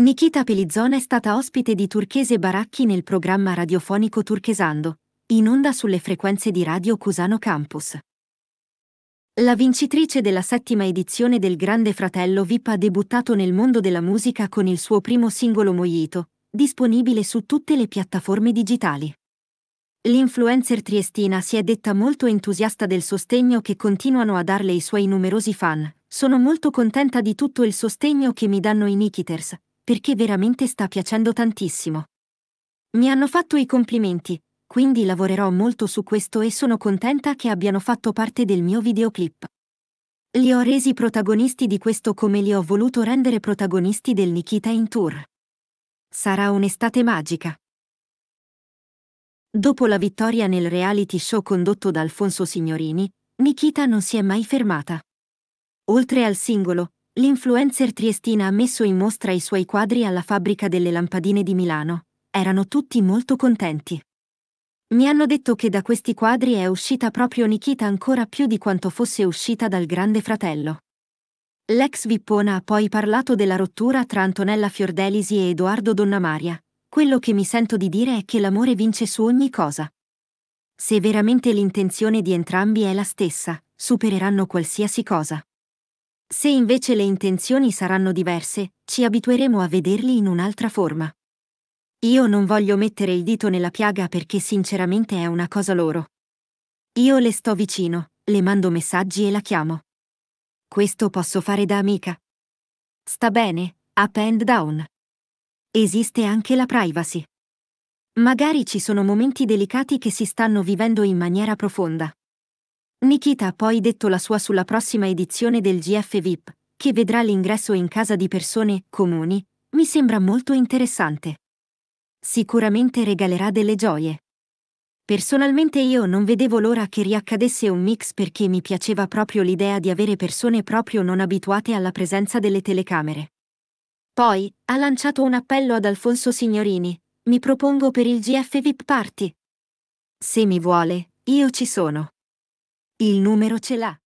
Nikita Pelizzona è stata ospite di Turchese Baracchi nel programma radiofonico Turchesando, in onda sulle frequenze di Radio Cusano Campus. La vincitrice della settima edizione del Grande Fratello VIP ha debuttato nel mondo della musica con il suo primo singolo Moito, disponibile su tutte le piattaforme digitali. L'influencer triestina si è detta molto entusiasta del sostegno che continuano a darle i suoi numerosi fan. Sono molto contenta di tutto il sostegno che mi danno i Nikiters, perché veramente sta piacendo tantissimo. Mi hanno fatto i complimenti, quindi lavorerò molto su questo e sono contenta che abbiano fatto parte del mio videoclip. Li ho resi protagonisti di questo come li ho voluto rendere protagonisti del Nikita in tour. Sarà un'estate magica. Dopo la vittoria nel reality show condotto da Alfonso Signorini, Nikita non si è mai fermata. Oltre al singolo, L'influencer triestina ha messo in mostra i suoi quadri alla fabbrica delle lampadine di Milano. Erano tutti molto contenti. Mi hanno detto che da questi quadri è uscita proprio Nikita ancora più di quanto fosse uscita dal Grande Fratello. L'ex Vippona ha poi parlato della rottura tra Antonella Fiordelisi e Edoardo Donnamaria. Quello che mi sento di dire è che l'amore vince su ogni cosa. Se veramente l'intenzione di entrambi è la stessa, supereranno qualsiasi cosa. Se invece le intenzioni saranno diverse, ci abitueremo a vederli in un'altra forma. Io non voglio mettere il dito nella piaga perché sinceramente è una cosa loro. Io le sto vicino, le mando messaggi e la chiamo. Questo posso fare da amica. Sta bene, up and down. Esiste anche la privacy. Magari ci sono momenti delicati che si stanno vivendo in maniera profonda. Nikita ha poi detto la sua sulla prossima edizione del GF VIP, che vedrà l'ingresso in casa di persone comuni, mi sembra molto interessante. Sicuramente regalerà delle gioie. Personalmente io non vedevo l'ora che riaccadesse un mix perché mi piaceva proprio l'idea di avere persone proprio non abituate alla presenza delle telecamere. Poi, ha lanciato un appello ad Alfonso Signorini, mi propongo per il GF VIP Party. Se mi vuole, io ci sono. Il numero ce l'ha.